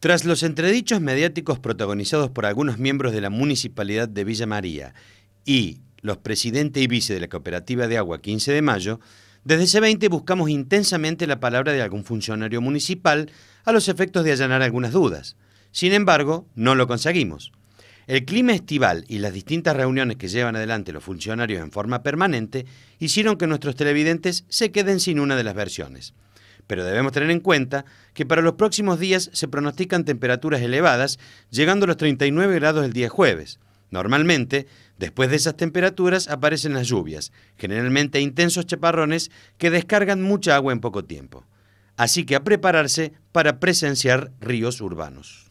Tras los entredichos mediáticos protagonizados por algunos miembros de la Municipalidad de Villa María y los presidente y vice de la Cooperativa de Agua 15 de Mayo, desde C20 buscamos intensamente la palabra de algún funcionario municipal a los efectos de allanar algunas dudas. Sin embargo, no lo conseguimos. El clima estival y las distintas reuniones que llevan adelante los funcionarios en forma permanente hicieron que nuestros televidentes se queden sin una de las versiones pero debemos tener en cuenta que para los próximos días se pronostican temperaturas elevadas, llegando a los 39 grados el día jueves. Normalmente, después de esas temperaturas aparecen las lluvias, generalmente intensos chaparrones que descargan mucha agua en poco tiempo. Así que a prepararse para presenciar ríos urbanos.